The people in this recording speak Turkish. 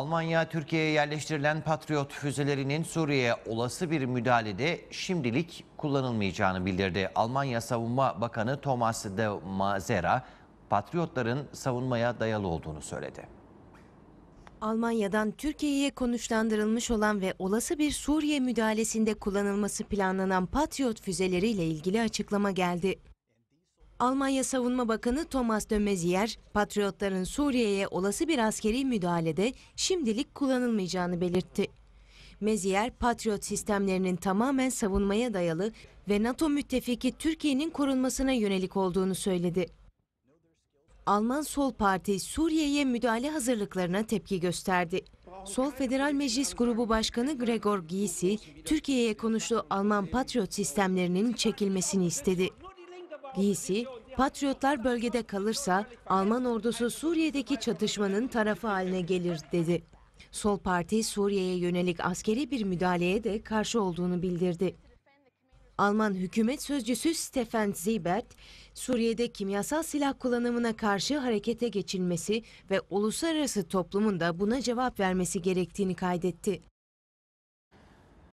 Almanya, Türkiye'ye yerleştirilen Patriot füzelerinin Suriye'ye olası bir müdahalede şimdilik kullanılmayacağını bildirdi. Almanya Savunma Bakanı Thomas de Mazera, Patriotların savunmaya dayalı olduğunu söyledi. Almanya'dan Türkiye'ye konuşlandırılmış olan ve olası bir Suriye müdahalesinde kullanılması planlanan Patriot füzeleriyle ilgili açıklama geldi. Almanya Savunma Bakanı Thomas de Maizière, Patriotların Suriye'ye olası bir askeri müdahalede şimdilik kullanılmayacağını belirtti. Mezier, Patriot sistemlerinin tamamen savunmaya dayalı ve NATO müttefiki Türkiye'nin korunmasına yönelik olduğunu söyledi. Alman Sol Parti Suriye'ye müdahale hazırlıklarına tepki gösterdi. Sol Federal Meclis Grubu Başkanı Gregor Gysi, Türkiye'ye konuştuğu Alman Patriot sistemlerinin çekilmesini istedi. Giysi, Patriotlar bölgede kalırsa Alman ordusu Suriye'deki çatışmanın tarafı haline gelir dedi. Sol Parti Suriye'ye yönelik askeri bir müdahaleye de karşı olduğunu bildirdi. Alman hükümet sözcüsü Stefan Ziebert, Suriye'de kimyasal silah kullanımına karşı harekete geçilmesi ve uluslararası toplumun da buna cevap vermesi gerektiğini kaydetti.